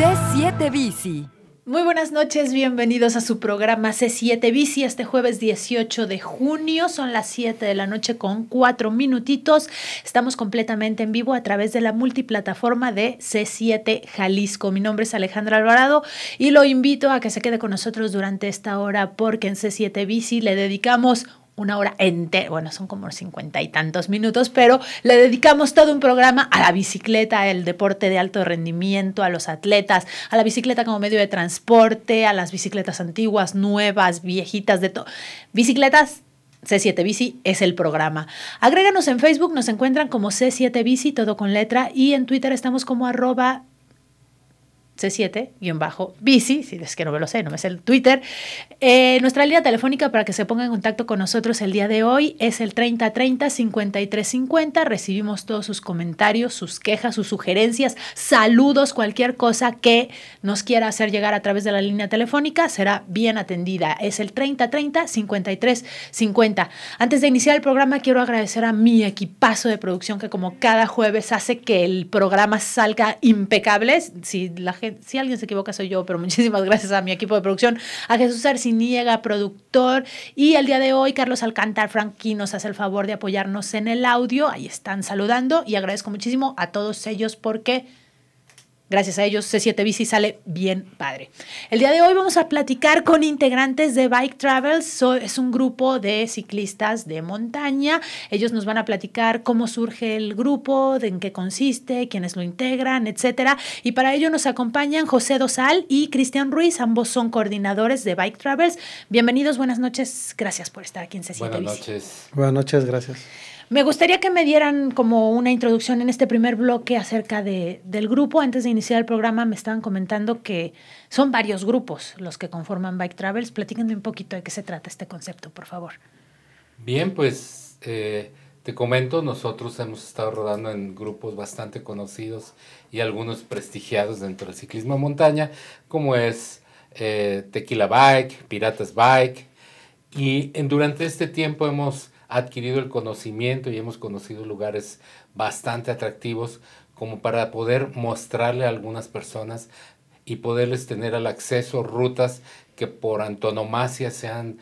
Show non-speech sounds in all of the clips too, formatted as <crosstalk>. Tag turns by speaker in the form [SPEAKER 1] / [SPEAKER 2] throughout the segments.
[SPEAKER 1] C7 Bici. Muy buenas noches, bienvenidos a su programa C7 Bici este jueves 18 de junio. Son las 7 de la noche con 4 minutitos. Estamos completamente en vivo a través de la multiplataforma de C7 Jalisco. Mi nombre es Alejandra Alvarado y lo invito a que se quede con nosotros durante esta hora porque en C7 Bici le dedicamos una hora entera, bueno, son como cincuenta y tantos minutos, pero le dedicamos todo un programa a la bicicleta, el deporte de alto rendimiento, a los atletas, a la bicicleta como medio de transporte, a las bicicletas antiguas, nuevas, viejitas, de todo. Bicicletas C7 Bici es el programa. Agréganos en Facebook, nos encuentran como C7 Bici, todo con letra, y en Twitter estamos como arroba C7-Bici, si es que no me lo sé, no me sé el Twitter. Eh, nuestra línea telefónica para que se ponga en contacto con nosotros el día de hoy es el 3030-5350. Recibimos todos sus comentarios, sus quejas, sus sugerencias, saludos, cualquier cosa que nos quiera hacer llegar a través de la línea telefónica será bien atendida. Es el 3030-5350. Antes de iniciar el programa, quiero agradecer a mi equipazo de producción que como cada jueves hace que el programa salga impecable. Si la gente si alguien se equivoca soy yo, pero muchísimas <laughs> gracias a mi equipo de producción, a Jesús Arciniega, productor, y el día de hoy Carlos Alcántar Franqui nos hace el favor de apoyarnos en el audio, ahí están saludando y agradezco muchísimo a todos ellos porque Gracias a ellos, C7 Bici sale bien padre. El día de hoy vamos a platicar con integrantes de Bike Travels. es un grupo de ciclistas de montaña. Ellos nos van a platicar cómo surge el grupo, de en qué consiste, quiénes lo integran, etcétera. Y para ello nos acompañan José Dosal y Cristian Ruiz. Ambos son coordinadores de Bike Travels. Bienvenidos, buenas noches. Gracias por estar aquí en C7 Buenas
[SPEAKER 2] noches.
[SPEAKER 3] Buenas noches, gracias.
[SPEAKER 1] Me gustaría que me dieran como una introducción en este primer bloque acerca del grupo. Antes de iniciar el programa me estaban comentando que son varios grupos los que conforman Bike Travels. Platíquenme un poquito de qué se trata este concepto, por favor.
[SPEAKER 2] Bien, pues eh, te comento, nosotros hemos estado rodando en grupos bastante conocidos y algunos prestigiados dentro del ciclismo montaña, como es eh, Tequila Bike, Piratas Bike. Y en, durante este tiempo hemos adquirido el conocimiento y hemos conocido lugares bastante atractivos como para poder mostrarle a algunas personas y poderles tener al acceso rutas que por antonomasia se han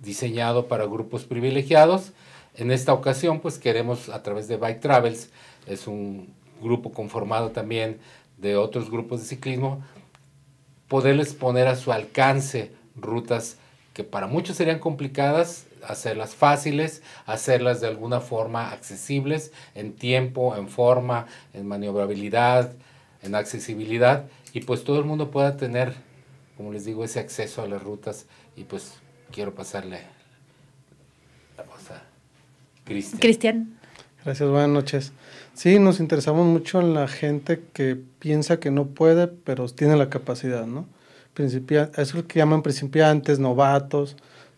[SPEAKER 2] diseñado para grupos privilegiados. En esta ocasión, pues queremos a través de Bike Travels, es un grupo conformado también de otros grupos de ciclismo, poderles poner a su alcance rutas que para muchos serían complicadas hacerlas fáciles, hacerlas de alguna forma accesibles en tiempo, en forma, en maniobrabilidad, en accesibilidad y pues todo el mundo pueda tener, como les digo, ese acceso a las rutas y pues quiero pasarle la cosa
[SPEAKER 3] Cristian. Gracias, buenas noches. Sí, nos interesamos mucho en la gente que piensa que no puede, pero tiene la capacidad, ¿no? Principia es lo que llaman principiantes, novatos,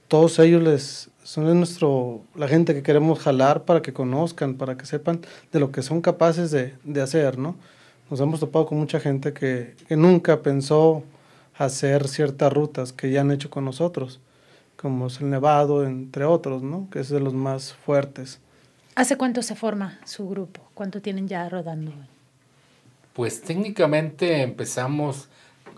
[SPEAKER 3] todos ellos les son nuestro, la gente que queremos jalar para que conozcan, para que sepan de lo que son capaces de, de hacer, ¿no? Nos hemos topado con mucha gente que, que, nunca pensó hacer ciertas rutas que ya han hecho con nosotros, como es el Nevado, entre otros, ¿no? Que es de los más
[SPEAKER 2] fuertes.
[SPEAKER 1] ¿Hace cuánto se forma su grupo? ¿Cuánto tienen ya rodando?
[SPEAKER 2] Pues técnicamente empezamos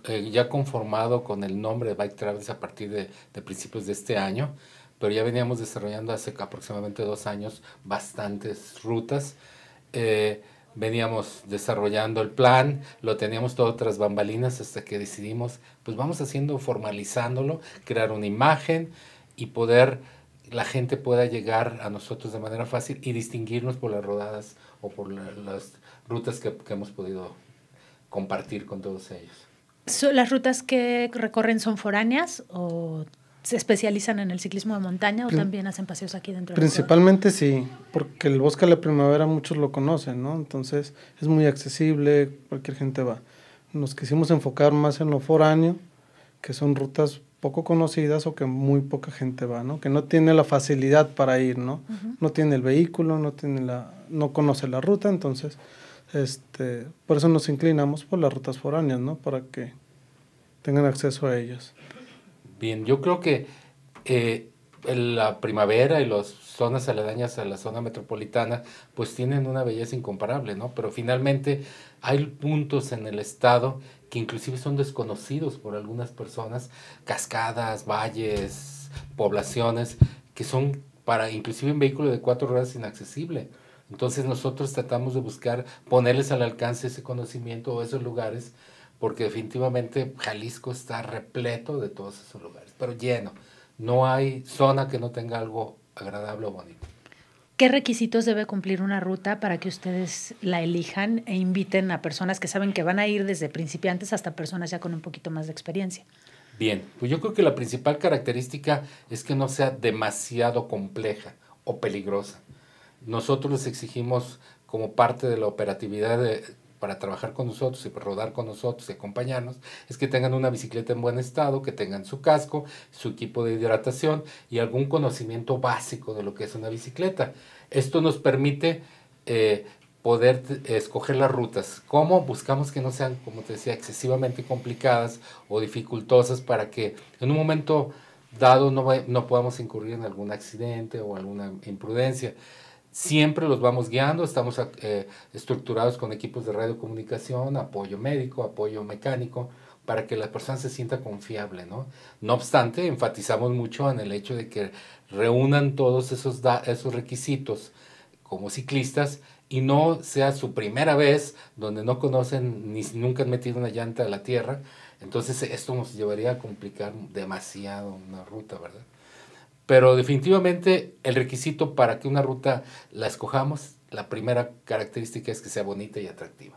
[SPEAKER 2] eh, ya conformado con el nombre de Bike Travels a partir de, de principios de este año pero ya veníamos desarrollando hace aproximadamente dos años bastantes rutas. Eh, veníamos desarrollando el plan, lo teníamos todo tras bambalinas hasta que decidimos, pues vamos haciendo, formalizándolo, crear una imagen y poder, la gente pueda llegar a nosotros de manera fácil y distinguirnos por las rodadas o por las rutas que, que, hemos podido compartir con todos ellos.
[SPEAKER 1] ¿Las rutas que recorren son foráneas o se especializan en el ciclismo de montaña o también hacen paseos aquí dentro? Principalmente
[SPEAKER 3] sí, porque el bosque de la primavera muchos lo conocen, ¿no? Entonces es muy accesible, cualquier gente va. Nos quisimos enfocar más en lo foráneo, que son rutas poco conocidas o que muy poca gente va, ¿no? Que no tiene la facilidad para ir, ¿no? No tiene el vehículo, no tiene la no conoce la ruta, entonces este, por eso nos inclinamos por las rutas foráneas, ¿no? Para que tengan acceso a ellas
[SPEAKER 2] bien. Yo creo que eh, la primavera y las zonas aledañas a la zona metropolitana, pues tienen una belleza incomparable, ¿no? Pero finalmente hay puntos en el estado que inclusive son desconocidos por algunas personas, cascadas, valles, poblaciones, que son para inclusive un vehículo de cuatro ruedas inaccesible. Entonces nosotros tratamos de buscar ponerles al alcance ese conocimiento o esos lugares porque definitivamente Jalisco está repleto de todos esos lugares, pero lleno. No hay zona que no tenga algo agradable o bonito.
[SPEAKER 1] ¿Qué requisitos debe cumplir una ruta para que ustedes la elijan e inviten a personas que saben que van a ir desde principiantes hasta personas ya con un poquito más de experiencia?
[SPEAKER 2] Bien, pues yo creo que la principal característica es que no sea demasiado compleja o peligrosa. Nosotros les exigimos como parte de la operatividad de, para trabajar con nosotros y para rodar con nosotros y acompañarnos es que tengan una bicicleta en buen estado, que tengan su casco, su equipo de hidratación y algún conocimiento básico de lo que es una bicicleta. Esto nos permite eh, poder escoger las rutas. ¿Cómo? Buscamos que no sean, como te decía, excesivamente complicadas o dificultosas para que en un momento dado no, no podamos incurrir en algún accidente o alguna imprudencia. Siempre los vamos guiando, estamos eh, estructurados con equipos de radiocomunicación, apoyo médico, apoyo mecánico, para que la persona se sienta confiable, ¿no? No obstante, enfatizamos mucho en el hecho de que reúnan todos esos, esos requisitos como ciclistas y no sea su primera vez donde no conocen ni nunca han metido una llanta a la tierra. Entonces esto nos llevaría a complicar demasiado una ruta, ¿verdad? Pero definitivamente el requisito para que una ruta la escojamos, la primera característica es que sea bonita y atractiva.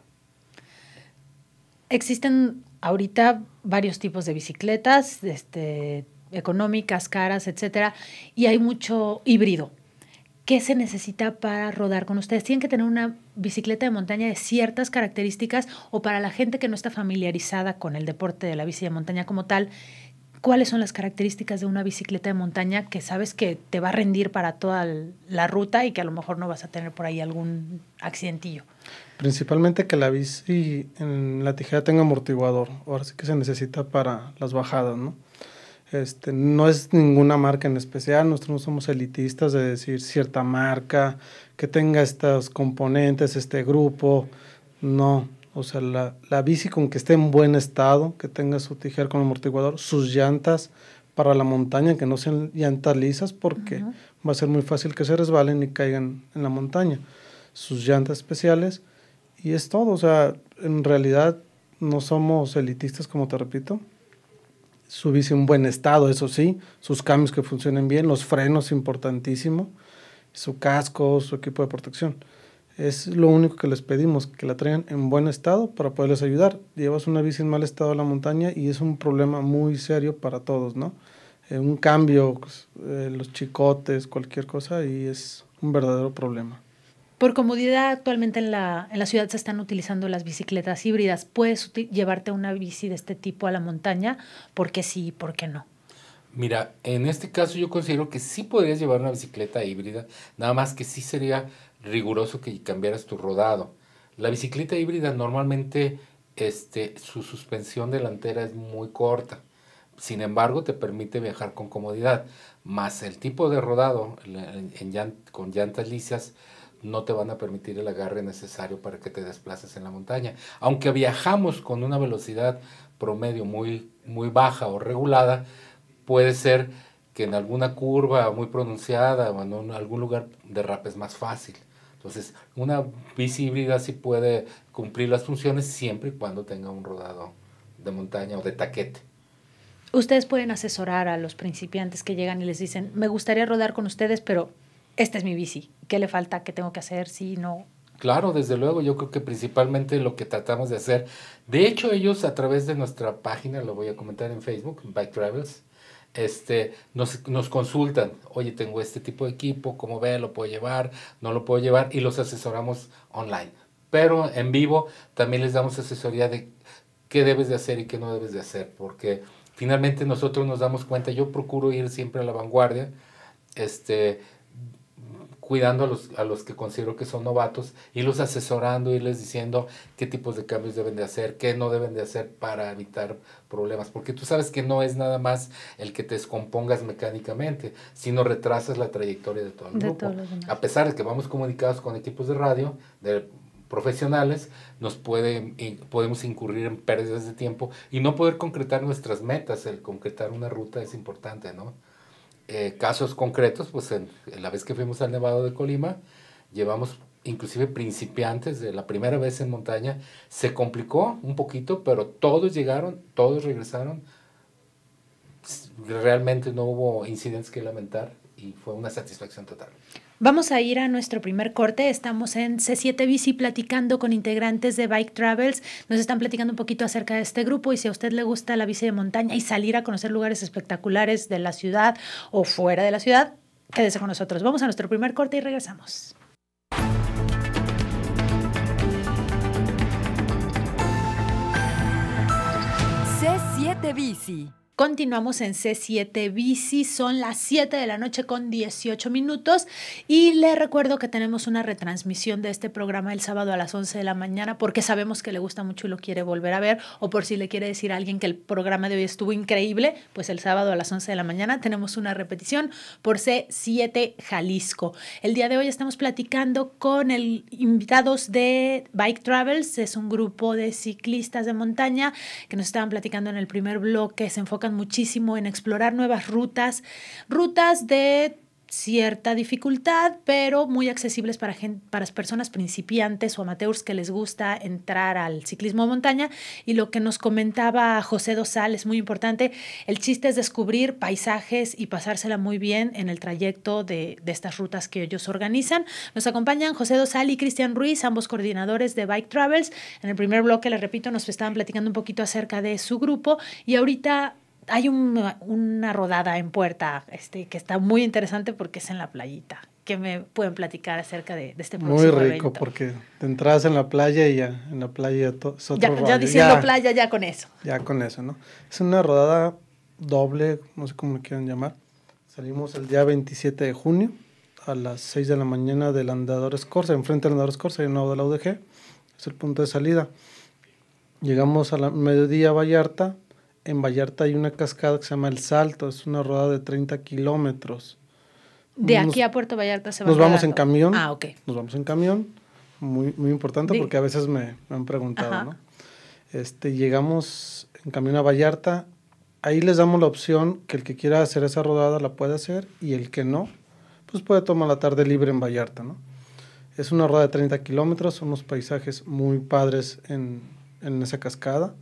[SPEAKER 1] Existen ahorita varios tipos de bicicletas, este, económicas, caras, etcétera, y hay mucho híbrido. ¿Qué se necesita para rodar con ustedes? ¿Tienen que tener una bicicleta de montaña de ciertas características o para la gente que no está familiarizada con el deporte de la bici de montaña como tal, cuáles son las características de una bicicleta de montaña que sabes que te va a rendir para toda la ruta y que a lo mejor no vas a tener por ahí algún accidentillo.
[SPEAKER 3] Principalmente que la bici en la tijera tenga amortiguador, ahora sí que se necesita para las bajadas, ¿no? Este, no es ninguna marca en especial, nosotros no somos elitistas de decir cierta marca, que tenga estos componentes, este grupo, no, o sea, la, bici con que esté en buen estado, que tenga su tijera con amortiguador, sus llantas para la montaña, que no sean llantas lisas, porque va a ser muy fácil que se resbalen y caigan en la montaña. Sus llantas especiales y es todo. O sea, en realidad no somos elitistas, como te repito. Su bici en buen estado, eso sí, sus cambios que funcionen bien, los frenos, importantísimo, su casco, su equipo de protección. Es lo único que les pedimos, que la traigan en buen estado para poderles ayudar. Llevas una bici en mal estado a la montaña y es un problema muy serio para todos, ¿no? Eh, un cambio, pues, eh, los chicotes, cualquier cosa y es un verdadero problema.
[SPEAKER 1] Por comodidad, actualmente en la, en la ciudad se están utilizando las bicicletas híbridas. ¿Puedes llevarte una bici de este tipo a la montaña? ¿Por qué sí y por qué no?
[SPEAKER 2] Mira, en este caso yo considero que sí podrías llevar una bicicleta híbrida, nada más que sí sería riguroso que cambiaras tu rodado. La bicicleta híbrida normalmente este, su suspensión delantera es muy corta. Sin embargo, te permite viajar con comodidad. Más el tipo de rodado en, con llantas lisas no te van a permitir el agarre necesario para que te desplaces en la montaña. Aunque viajamos con una velocidad promedio muy, muy baja o regulada, puede ser que en alguna curva muy pronunciada o en algún lugar derrapes más fácil. Entonces, una bici híbrida sí puede cumplir las funciones siempre y cuando tenga un rodado de montaña o de taquete.
[SPEAKER 1] Ustedes pueden asesorar a los principiantes que llegan y les dicen, me gustaría rodar con ustedes, pero esta es mi bici. ¿Qué le falta? ¿Qué tengo que hacer? Si no,
[SPEAKER 2] Claro, desde luego, yo creo que principalmente lo que tratamos de hacer, de hecho ellos a través de nuestra página, lo voy a comentar en Facebook, Bike Travels, este, nos, consultan, oye, tengo este tipo de equipo, ¿cómo ve? ¿Lo puedo llevar? ¿No lo puedo llevar? Y los asesoramos online. Pero en vivo también les damos asesoría de qué debes de hacer y qué no debes de hacer, porque finalmente nosotros nos damos cuenta, yo procuro ir siempre a la vanguardia, este, cuidando a los, a los que considero que son novatos, y los asesorando, y les diciendo qué tipos de cambios deben de hacer, qué no deben de hacer para evitar problemas. Porque tú sabes que no es nada más el que te descompongas mecánicamente, sino retrasas la trayectoria de todo el grupo. a pesar de que vamos comunicados con equipos de radio, de profesionales, nos puede, podemos incurrir en pérdidas de tiempo y no poder concretar nuestras metas. El concretar una ruta es importante, ¿no? Eh, casos concretos, pues en, la vez que fuimos al Nevado de Colima, llevamos inclusive principiantes de la primera vez en montaña, se complicó un poquito, pero todos llegaron, todos regresaron. Realmente no hubo incidentes que lamentar y fue una satisfacción total.
[SPEAKER 1] Vamos a ir a nuestro primer corte. Estamos en C7 Bici platicando con integrantes de Bike Travels. Nos están platicando un poquito acerca de este grupo y si a usted le gusta la bici de montaña y salir a conocer lugares espectaculares de la ciudad o fuera de la ciudad, quédese con nosotros. Vamos a nuestro primer corte y regresamos. C7 Bici. Continuamos en C7 Bici, son las 7 de la noche con 18 minutos y le recuerdo que tenemos una retransmisión de este programa el sábado a las 11 de la mañana porque sabemos que le gusta mucho y lo quiere volver a ver o por si le quiere decir a alguien que el programa de hoy estuvo increíble, pues el sábado a las 11 de la mañana tenemos una repetición por C7 Jalisco. El día de hoy estamos platicando con el invitados de Bike Travels, es un grupo de ciclistas de montaña que nos estaban platicando en el primer bloque, se enfoca muchísimo en explorar nuevas rutas, rutas de cierta dificultad, pero muy accesibles para, gente, para las personas principiantes o amateurs que les gusta entrar al ciclismo de montaña. Y lo que nos comentaba José Dosal es muy importante. El chiste es descubrir paisajes y pasársela muy bien en el trayecto de, de estas rutas que ellos organizan. Nos acompañan José Dosal y Cristian Ruiz, ambos coordinadores de Bike Travels. En el primer bloque, les repito, nos estaban platicando un poquito acerca de su grupo y ahorita hay una rodada en puerta este, que está muy interesante porque es en la playita. ¿Qué me pueden platicar acerca de, este próximo Muy rico,
[SPEAKER 3] porque te entras en la playa y ya, en la playa todo otro ya, ya diciendo playa, ya con eso. Ya con eso, ¿no? Es una rodada doble, no sé cómo me quieran llamar. Salimos el día 27 de junio a las 6 de la mañana del Andador Escorza, enfrente del Andador Escorza, y un lado de la UDG, es el punto de salida. Llegamos a la mediodía a Vallarta, en Vallarta hay una cascada que se llama El Salto, es una rodada de 30 kilómetros. De aquí
[SPEAKER 1] a Puerto Vallarta se va. Nos vamos en
[SPEAKER 3] camión. Ah, ok. Nos vamos en camión, muy, muy importante porque a veces me, han preguntado, ¿no? Este, llegamos en camión a Vallarta, ahí les damos la opción que el que quiera hacer esa rodada la puede hacer y el que no, pues puede tomar la tarde libre en Vallarta, ¿no? Es una rueda de 30 kilómetros, son unos paisajes muy padres en, en esa cascada.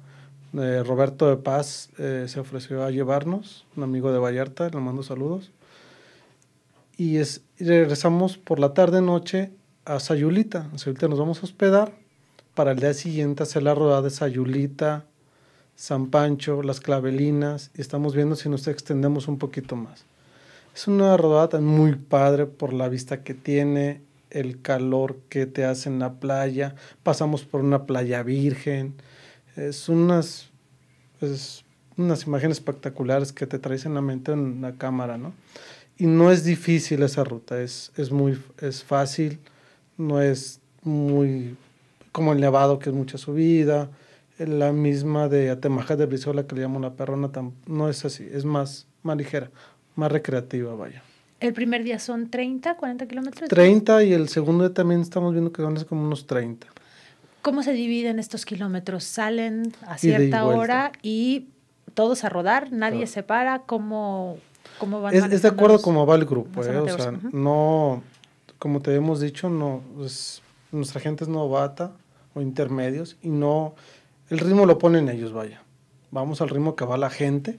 [SPEAKER 3] Eh, Roberto de Paz eh, se ofreció a llevarnos, un amigo de Vallarta, le mando saludos. Y, regresamos por la tarde-noche a Sayulita. En Sayulita nos vamos a hospedar para el día siguiente hacer la rodada de Sayulita, San Pancho, las Clavelinas. Y estamos viendo si nos extendemos un poquito más. Es una rodada muy padre por la vista que tiene, el calor que te hace en la playa. Pasamos por una playa virgen es unas, pues, unas imágenes espectaculares que te traes en la mente en la cámara, ¿no? Y no es difícil esa ruta, es, es muy es fácil, no es muy como el Nevado, que es mucha subida, la misma de Atemaja de Brizola, que le llamo la perrona, no es así, es más, más ligera, más recreativa, vaya.
[SPEAKER 1] El primer día son 30, 40 kilómetros. 30
[SPEAKER 3] y el segundo también estamos viendo que van como unos 30.
[SPEAKER 1] ¿Cómo se dividen estos kilómetros? ¿Salen a cierta hora y todos a rodar? ¿Nadie se para? ¿Cómo, cómo van? Es, es de acuerdo como va el grupo, ¿eh? o sea,
[SPEAKER 3] no, como te hemos dicho, no, es, nuestra gente es novata o intermedios y no, el ritmo lo ponen ellos, vaya. Vamos al ritmo que va la gente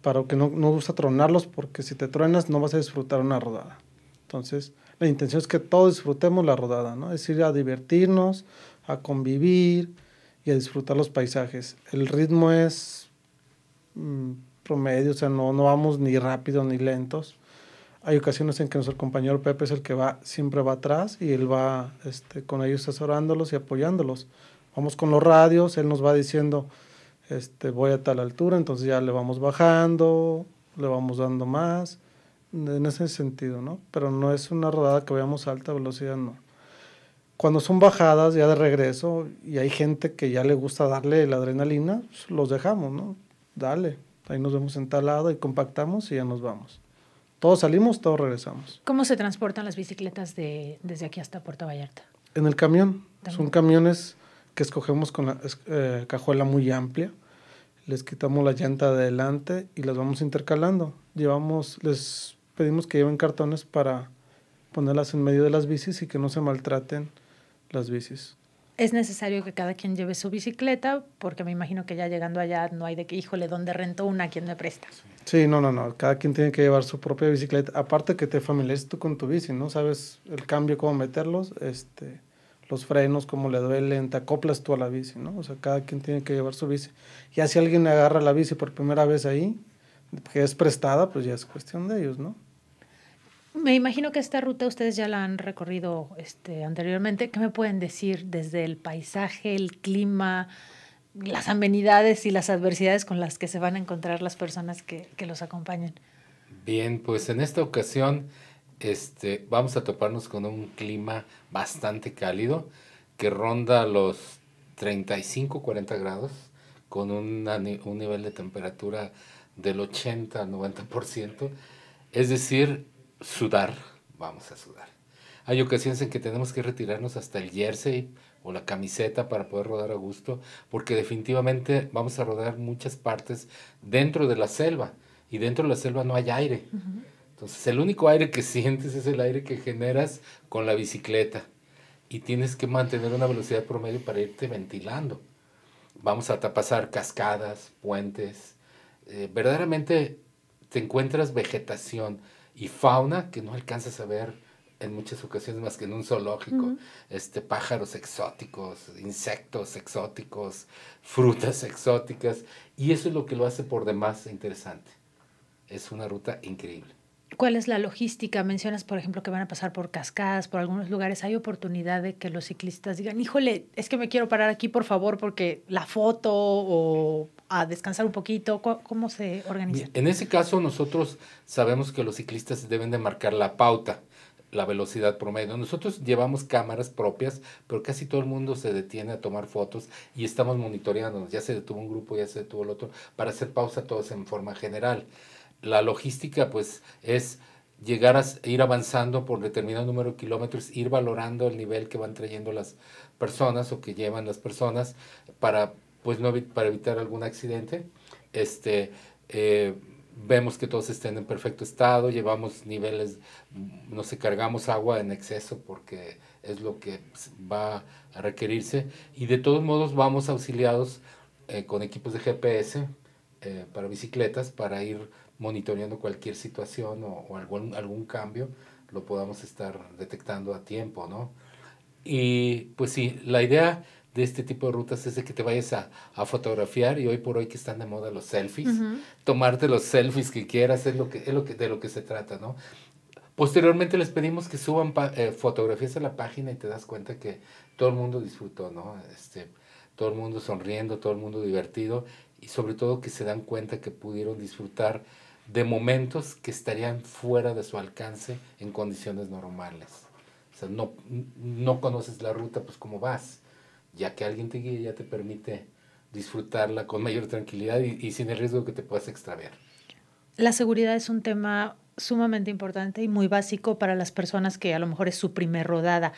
[SPEAKER 3] para que no, no gusta tronarlos porque si te truenas no vas a disfrutar una rodada. Entonces, la intención es que todos disfrutemos la rodada, ¿no? Es ir a divertirnos, a convivir y a disfrutar los paisajes. El ritmo es mm, promedio, o sea, no, no vamos ni rápido ni lentos. Hay ocasiones en que nuestro compañero Pepe es el que va, siempre va atrás y él va este, con ellos asesorándolos y apoyándolos. Vamos con los radios, él nos va diciendo, este, voy a tal altura, entonces ya le vamos bajando, le vamos dando más, en ese sentido, ¿no? Pero no es una rodada que vayamos a alta velocidad, no. Cuando son bajadas ya de regreso y hay gente que ya le gusta darle la adrenalina, pues, los dejamos, ¿no? Dale, ahí nos vemos en tal y compactamos y ya nos vamos. Todos salimos, todos regresamos.
[SPEAKER 1] ¿Cómo se transportan las bicicletas de, desde aquí hasta Puerto Vallarta?
[SPEAKER 3] En el camión. Son camiones que escogemos con la eh, cajuela muy amplia. Les quitamos la llanta de adelante y las vamos intercalando. Llevamos, les pedimos que lleven cartones para ponerlas en medio de las bicis y que no se maltraten las bicis.
[SPEAKER 1] Es necesario que cada quien lleve su bicicleta, porque me imagino que ya llegando allá no hay de que, híjole, ¿dónde rento una? ¿Quién me presta?
[SPEAKER 3] Sí, no, no, no. Cada quien tiene que llevar su propia bicicleta. Aparte que te familiarices tú con tu bici, ¿no? Sabes el cambio, cómo meterlos, este, los frenos, cómo le duelen, te acoplas tú a la bici, ¿no? O sea, cada quien tiene que llevar su bici. Ya si alguien agarra la bici por primera vez ahí, que es prestada, pues ya es cuestión de ellos, ¿no?
[SPEAKER 1] Me imagino que esta ruta ustedes ya la han recorrido este, anteriormente. ¿Qué me pueden decir desde el paisaje, el clima, las amenidades y las adversidades con las que se van a encontrar las personas que, los acompañan?
[SPEAKER 2] Bien, pues en esta ocasión este, vamos a toparnos con un clima bastante cálido que ronda los 35-40 grados con un nivel de temperatura del 80-90%. Es decir, sudar, vamos a sudar. Hay ocasiones en que tenemos que retirarnos hasta el jersey o la camiseta para poder rodar a gusto, porque definitivamente vamos a rodar muchas partes dentro de la selva y dentro de la selva no hay aire. Entonces el único aire que <laughs> sientes es el aire que generas con la bicicleta y tienes que mantener una velocidad promedio para irte ventilando. Vamos a tapasar cascadas, puentes. Eh, verdaderamente te encuentras vegetación y fauna que no alcanzas a ver en muchas ocasiones más que en un zoológico, este, pájaros exóticos, insectos exóticos, frutas exóticas, y eso es lo que lo hace por demás interesante. Es una ruta increíble.
[SPEAKER 1] ¿Cuál es la logística? Mencionas, por ejemplo, que van a pasar por cascadas, por algunos lugares. ¿Hay oportunidad de que los ciclistas digan, híjole, es que me quiero parar aquí, por favor, porque la foto o a descansar un poquito? ¿Cómo, se organiza?
[SPEAKER 2] En ese caso, nosotros sabemos que los ciclistas deben de marcar la pauta la velocidad promedio. Nosotros llevamos cámaras propias, pero casi todo el mundo se detiene a tomar fotos y estamos monitoreando. Ya se detuvo un grupo, ya se detuvo el otro, para hacer pausa todos en forma general la logística pues es llegar a ir avanzando por determinado número de kilómetros, ir valorando el nivel que van trayendo las personas o que llevan las personas para, pues, no, para evitar algún accidente. Este, eh, vemos que todos estén en perfecto estado, llevamos niveles, no se cargamos agua en exceso porque es lo que va a requerirse. Y de todos modos vamos auxiliados eh, con equipos de GPS eh, para bicicletas, para ir monitoreando cualquier situación o, algún, algún cambio, lo podamos estar detectando a tiempo, ¿no? Y pues sí, la idea de este tipo de rutas es de que te vayas a, a fotografiar y hoy por hoy que están de moda los selfies, tomarte los selfies que quieras es lo que, es lo que, de lo que se trata, ¿no? Posteriormente les pedimos que suban eh, fotografías a la página y te das cuenta que todo el mundo disfrutó, ¿no? Este, todo el mundo sonriendo, todo el mundo divertido y sobre todo que se dan cuenta que pudieron disfrutar de momentos que estarían fuera de su alcance en condiciones normales. O sea, no, no conoces la ruta, pues cómo vas. Ya que alguien te guía, ya te permite disfrutarla con mayor tranquilidad y, sin el riesgo de que te puedas extraviar.
[SPEAKER 1] La seguridad es un tema sumamente importante y muy básico para las personas que a lo mejor es su primer rodada.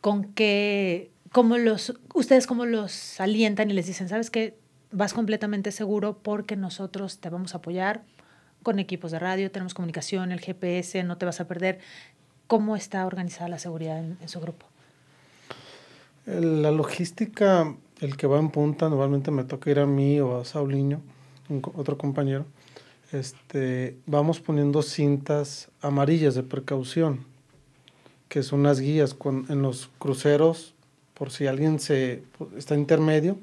[SPEAKER 1] ¿Con qué, cómo los, ustedes cómo los alientan y les dicen, sabes que vas completamente seguro porque nosotros te vamos a apoyar, con equipos de radio, tenemos comunicación, el GPS, no te vas a perder. ¿Cómo está organizada la seguridad en, su grupo?
[SPEAKER 3] La logística, el que va en punta, normalmente me toca ir a mí o a Sauliño, otro compañero. Este, vamos poniendo cintas amarillas de precaución, que son unas guías en los cruceros, por si alguien se, está intermedio,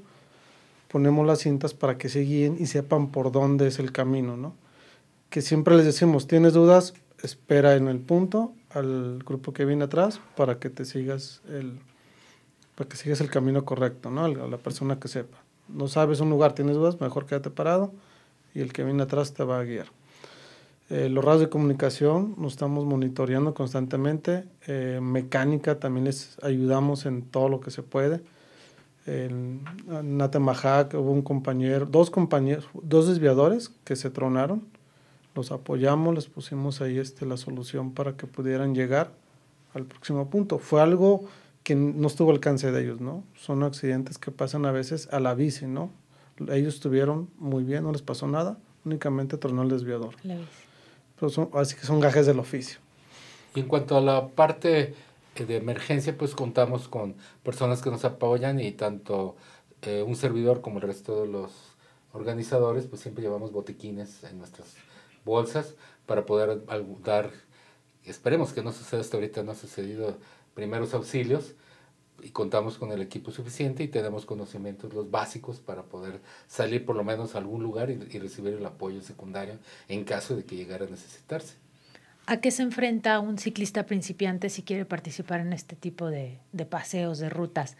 [SPEAKER 3] ponemos las cintas para que se guíen y sepan por dónde es el camino, ¿no? que siempre les decimos, tienes dudas, espera en el punto al grupo que viene atrás para que te sigas el, para que sigas el camino correcto, ¿no? A la persona que sepa. No sabes un lugar, tienes dudas, mejor quédate parado y el que viene atrás te va a guiar. Eh, los radios de comunicación nos estamos monitoreando constantemente. Eh, mecánica también les ayudamos en todo lo que se puede. En, en hubo un compañero, dos compañeros, dos desviadores que se tronaron los apoyamos, les pusimos ahí este, la solución para que pudieran llegar al próximo punto. Fue algo que no estuvo al alcance de ellos, ¿no? Son accidentes que pasan a veces a la bici, ¿no? Ellos estuvieron muy bien, no les pasó nada, únicamente
[SPEAKER 2] tronó el desviador. así que son gajes del oficio. Y en cuanto a la parte eh, de emergencia, pues contamos con personas que nos apoyan y tanto eh, un servidor como el resto de los organizadores, pues siempre llevamos botiquines en nuestras bolsas para poder dar, esperemos que no suceda hasta ahorita, no ha sucedido primeros auxilios y contamos con el equipo suficiente y tenemos conocimientos los básicos para poder salir por lo menos a algún lugar y, y recibir el apoyo secundario en caso de que llegara a necesitarse.
[SPEAKER 1] ¿A qué se enfrenta un ciclista principiante si quiere participar en este tipo de, de paseos, de rutas?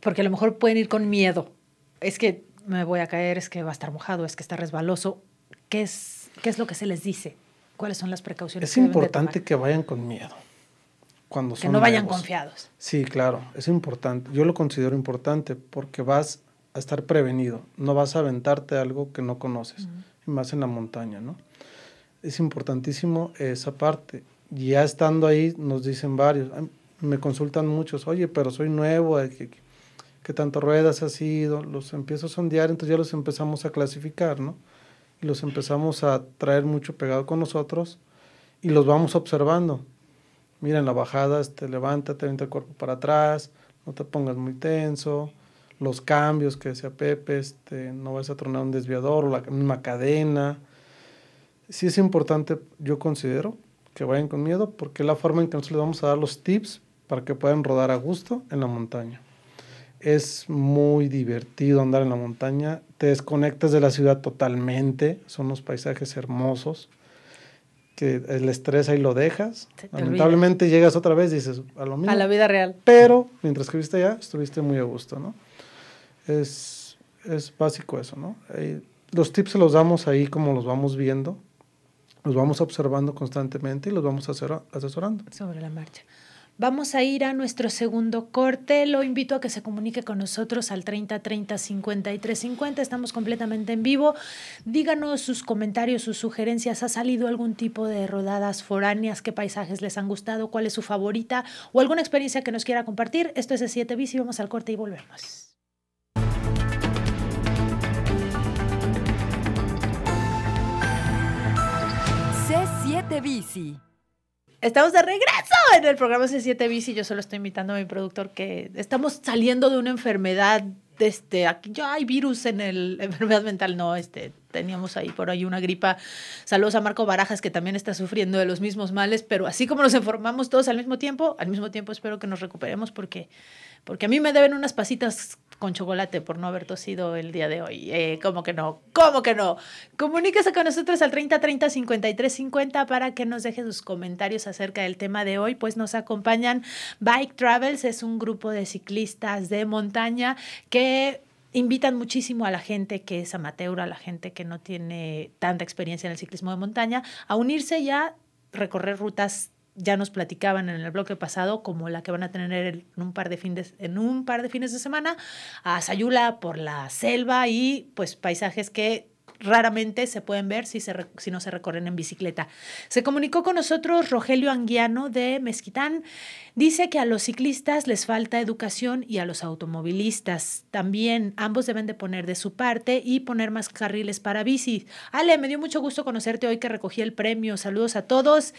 [SPEAKER 1] Porque a lo mejor pueden ir con miedo. Es que me voy a caer, es que va a estar mojado, es que está resbaloso ¿Qué es, qué es lo que se les dice? ¿Cuáles son las precauciones? Es importante Es importante
[SPEAKER 3] que vayan con miedo. Cuando que no vayan confiados. Sí, claro, es importante. Yo lo considero importante porque vas a estar prevenido, no vas a aventarte algo que no conoces, y más en la montaña, ¿no? Es importantísimo esa parte. Ya estando ahí, nos dicen varios, me consultan muchos, oye, pero soy nuevo, ¿qué, qué tanto ruedas has ido? Los empiezo a sondear, entonces ya los empezamos a clasificar, ¿no? los empezamos a traer mucho pegado con nosotros y los vamos observando. miren la bajada, este, levántate, vente el cuerpo para atrás, no te pongas muy tenso, los cambios que decía Pepe, este, no vas a tronar un desviador o la misma cadena. Sí es importante, yo considero, que vayan con miedo porque es la forma en que nosotros les vamos a dar los tips para que puedan rodar a gusto en la montaña. Es muy divertido andar en la montaña. Te desconectas de la ciudad totalmente. Son unos paisajes hermosos que el estrés ahí lo dejas. Lamentablemente llegas otra vez y dices, a lo mismo. A la vida real. Pero mientras que viste allá, estuviste muy a gusto, ¿no? Es, básico eso, ¿no? los tips se los damos ahí como los vamos viendo, los vamos observando constantemente y los vamos asesorando. Sobre la marcha.
[SPEAKER 1] Vamos a ir a nuestro segundo corte. Lo invito a que se comunique con nosotros al 30 30 y 50. Estamos completamente en vivo. Díganos sus comentarios, sus sugerencias. ¿Ha salido algún tipo de rodadas foráneas? ¿Qué paisajes les han gustado? ¿Cuál es su favorita? ¿O alguna experiencia que nos quiera compartir? Esto es c 7 Bici, vamos al corte y volvemos. C7 Bici. Estamos de regreso en el programa C7 y Yo solo estoy invitando a mi productor que estamos saliendo de una enfermedad. este, aquí ya hay virus en el <laughs> enfermedad mental, no, este, teníamos ahí por ahí una gripa. Saludos a Marco Barajas, que también está sufriendo de los mismos males, pero así como nos informamos todos al mismo tiempo, al mismo tiempo espero que nos recuperemos porque porque a mí me deben unas pasitas con chocolate por no haber tosido el día de hoy. Eh, ¿Cómo que no? ¿Cómo que no? Comuníquese con nosotros al 30 30 para que nos deje sus comentarios acerca del tema de hoy. Pues nos acompañan Bike Travels, es un grupo de ciclistas de montaña que invitan muchísimo a la gente que es amateur, a la gente que no tiene tanta experiencia en el ciclismo de montaña, a unirse ya recorrer rutas ya nos platicaban en el bloque pasado, como la que van a tener en un par de fines, en un par de fines de semana, a Sayula por la selva y pues paisajes que raramente se pueden ver si, si no se recorren en bicicleta. Se comunicó con nosotros Rogelio Anguiano de Mezquitán. Dice que a los ciclistas les falta educación y a los automovilistas también. Ambos deben de poner de su parte y poner más carriles para bici. Ale, me dio mucho gusto conocerte hoy que recogí el premio. Saludos a todos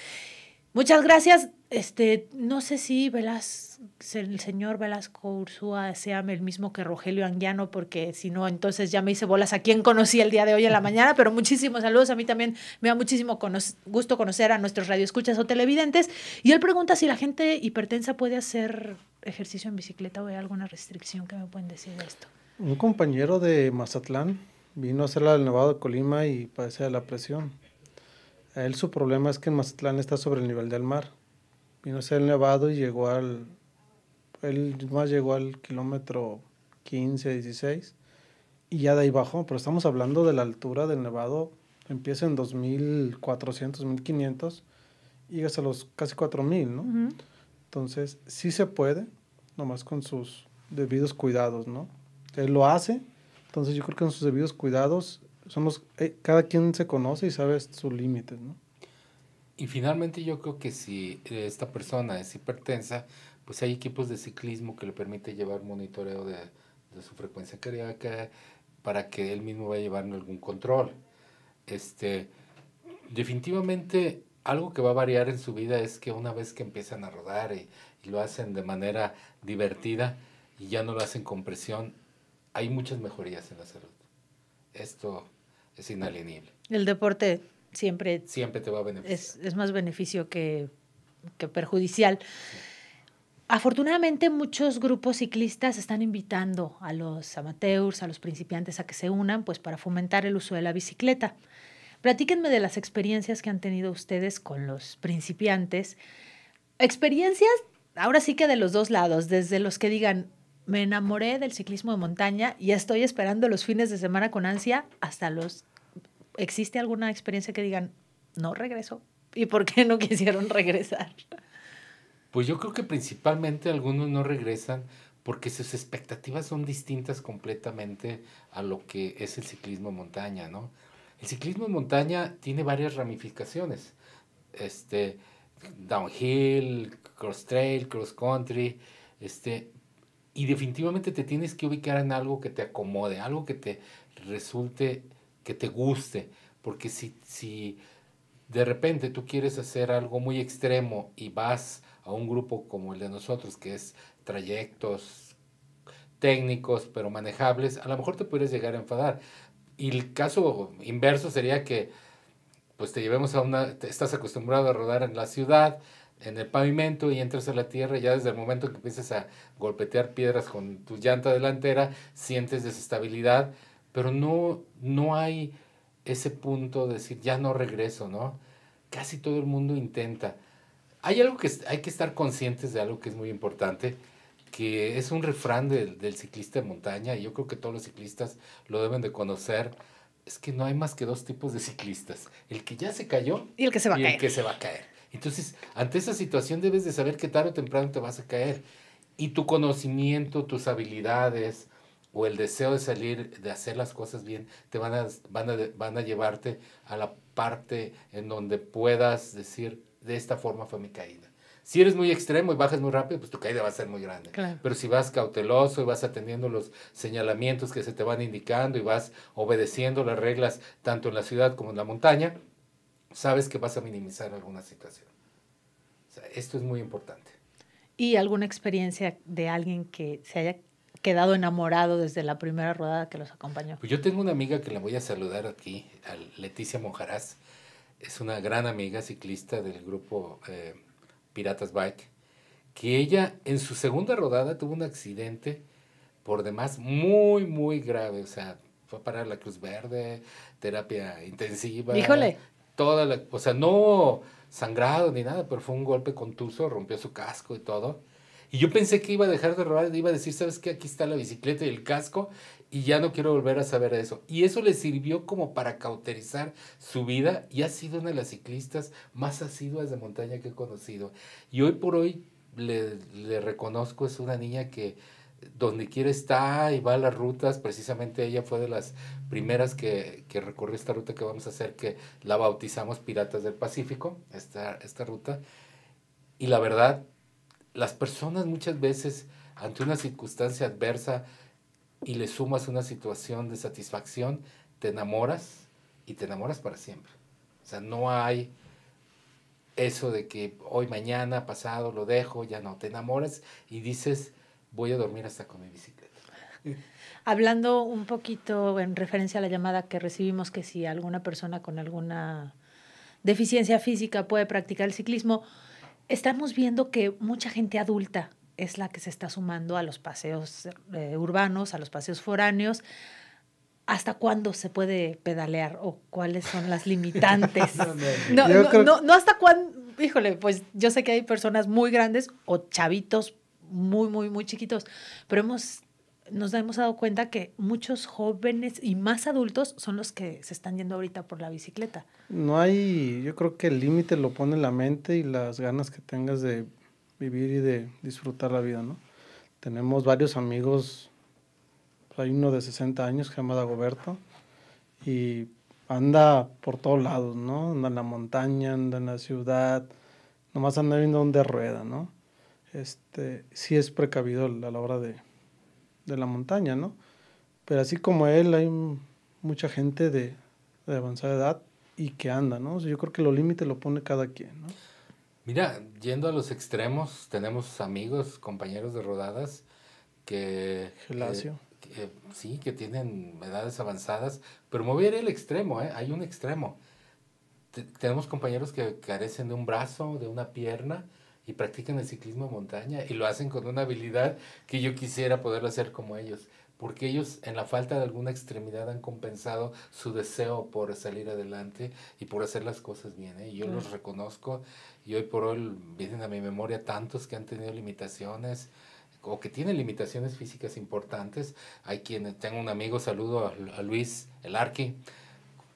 [SPEAKER 1] Muchas gracias. Este, no sé si Velas, el señor Velasco Ursúa sea el mismo que Rogelio Anguiano, porque si no, entonces ya me hice bolas a quien conocí el día de hoy en la mañana, pero muchísimos saludos. A mí también me da muchísimo gusto conocer a nuestros radioescuchas o televidentes. Y él pregunta si la gente hipertensa puede hacer ejercicio en bicicleta o hay alguna restricción que me pueden decir de esto.
[SPEAKER 3] Un compañero de Mazatlán vino a hacer la del Nevado de Colima y padece de la presión él su problema es que Mazatlán está sobre el nivel del mar. Vino a ser nevado y llegó al. Él más llegó al kilómetro 15, 16 y ya de ahí bajo Pero estamos hablando de la altura del nevado. Empieza en 2400, 1500 y hasta los casi 4000, ¿no? Entonces, sí se puede, nomás con sus debidos cuidados, ¿no? Él lo hace, entonces yo creo que con sus debidos cuidados somos, eh, cada quien se conoce y sabe sus límites, ¿no?
[SPEAKER 2] Y finalmente yo creo que si eh, esta persona es hipertensa, pues hay equipos de ciclismo que le permite llevar monitoreo de, su frecuencia cardíaca para que él mismo vaya llevando algún control. Este, definitivamente algo que va a variar en su vida es que una vez que empiezan a rodar y lo hacen de manera divertida y ya no lo hacen con presión, hay muchas mejorías en la salud. Esto es inalienable.
[SPEAKER 1] El deporte siempre...
[SPEAKER 2] Siempre te va a beneficiar.
[SPEAKER 1] Es, más beneficio que, perjudicial. Afortunadamente muchos grupos ciclistas están invitando a los amateurs, a los principiantes a que se unan pues para fomentar el uso de la bicicleta. Platíquenme de las experiencias que han tenido ustedes con los principiantes. Experiencias, ahora sí que de los dos lados, desde los que digan, me enamoré del ciclismo de montaña y estoy esperando los fines de semana con ansia hasta los... ¿Existe alguna experiencia que digan, no regreso? ¿Y por qué no <laughs> quisieron regresar?
[SPEAKER 2] Pues yo creo que principalmente algunos no regresan porque sus expectativas son distintas completamente a lo que es el ciclismo de montaña, ¿no? El ciclismo de montaña tiene varias ramificaciones. Este, downhill, cross trail, cross country, este, y definitivamente te tienes que ubicar en algo que te acomode, algo que te resulte, que te guste, porque si, si de repente tú quieres hacer algo muy extremo y vas a un grupo como el de nosotros, que es trayectos técnicos pero manejables, a lo mejor te puedes llegar a enfadar. Y el caso inverso sería que pues te llevemos a una, estás acostumbrado a rodar en la ciudad, en el pavimento y entras a la tierra, ya desde el momento que empiezas a golpetear piedras con tu llanta delantera, sientes desestabilidad, pero no, no hay ese punto de decir, ya no regreso, ¿no? Casi todo el mundo intenta. Hay algo que hay que estar conscientes de algo que es muy importante, que es un refrán del ciclista de montaña, y yo creo que todos los ciclistas lo deben de conocer, es que no hay más que dos tipos de ciclistas, el que ya se cayó y El que se va a caer. Entonces, ante esa situación debes de saber que tarde o temprano te vas a caer. Y tu conocimiento, tus habilidades o el deseo de salir, de hacer las cosas bien, te van a, van a, van a llevarte a la parte en donde puedas decir, de esta forma fue mi caída. Si eres muy extremo y bajas muy rápido, pues tu caída va a ser muy grande. Pero si vas cauteloso y vas atendiendo los señalamientos que se te van indicando y vas obedeciendo las reglas tanto en la ciudad como en la montaña, sabes que vas a minimizar alguna situación. O sea, esto es muy importante.
[SPEAKER 1] ¿Y alguna experiencia de alguien que se haya quedado enamorado desde la primera rodada que los acompañó? Pues yo
[SPEAKER 2] tengo una amiga que la voy a saludar aquí, a Leticia Monjaraz. Es una gran amiga ciclista del grupo eh, Piratas Bike, que ella en su segunda rodada tuvo un accidente por demás muy, muy grave. O sea, fue a parar la Cruz Verde, terapia intensiva. Híjole toda la, o sea, no sangrado ni nada, pero fue un golpe contuso, rompió su casco y todo. Y yo pensé que iba a dejar de robar, iba a decir, ¿sabes qué? Aquí está la bicicleta y el casco y ya no quiero volver a saber eso. Y eso le sirvió como para cauterizar su vida y ha sido una de las ciclistas más asiduas de montaña que he conocido. Y hoy por hoy le reconozco, es una niña que donde quiera está y va las rutas. Precisamente ella fue de las primeras que, recorrió esta ruta que vamos a hacer, que la bautizamos Piratas del Pacífico, esta, esta ruta. Y la verdad, las personas muchas veces ante una circunstancia adversa y le sumas una situación de satisfacción, te enamoras y te enamoras para siempre. O sea, no hay eso de que hoy, mañana, pasado, lo dejo, ya no, te enamoras y dices, voy a dormir hasta con mi bicicleta. <laughs>
[SPEAKER 1] Hablando un poquito en referencia a la llamada que recibimos, que si alguna persona con alguna deficiencia física puede practicar el ciclismo, estamos viendo que mucha gente adulta es la que se está sumando a los paseos eh, urbanos, a los paseos foráneos. ¿Hasta cuándo se puede pedalear o cuáles son las limitantes? <laughs> no, no, no, no, hasta cuándo, híjole, pues yo sé que hay personas muy grandes o chavitos muy, muy, muy chiquitos, pero hemos nos hemos dado cuenta que muchos jóvenes y más adultos son los que se están yendo ahorita por la bicicleta.
[SPEAKER 3] No hay, yo creo que el límite lo pone la mente y las ganas que tengas de vivir y de disfrutar la vida, ¿no? Tenemos varios amigos, hay uno de 60 años que se llama Dagoberto y anda por todos lados, ¿no? Anda en la montaña, anda en la ciudad, nomás anda viendo donde rueda, ¿no? este, sí es precavido a la hora de, de la montaña, ¿no? Pero así como él, hay mucha gente de, avanzada edad y que anda, ¿no? yo creo que lo límite lo pone cada quien, ¿no?
[SPEAKER 2] Mira, yendo a los extremos, tenemos amigos, compañeros de rodadas que... Gelacio. sí, que tienen edades avanzadas, pero mover el extremo, ¿eh? Hay un extremo. tenemos compañeros que carecen de un brazo, de una pierna, y practican el ciclismo montaña y lo hacen con una habilidad que yo quisiera poder hacer como ellos, porque ellos en la falta de alguna extremidad han compensado su deseo por salir adelante y por hacer las cosas bien. ¿eh? Y yo los reconozco y hoy por hoy vienen a mi memoria tantos que han tenido limitaciones o que tienen limitaciones físicas importantes. Hay quienes, tengo un amigo, saludo a, Luis El Arqui,